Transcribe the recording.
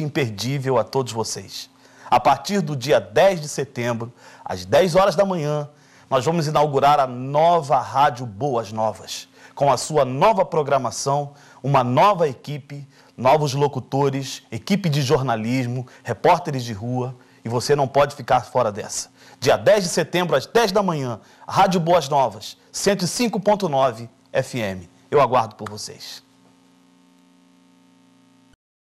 imperdível a todos vocês. A partir do dia 10 de setembro, às 10 horas da manhã, nós vamos inaugurar a nova Rádio Boas Novas, com a sua nova programação, uma nova equipe, novos locutores, equipe de jornalismo, repórteres de rua, e você não pode ficar fora dessa. Dia 10 de setembro, às 10 da manhã, Rádio Boas Novas, 105.9 FM. Eu aguardo por vocês.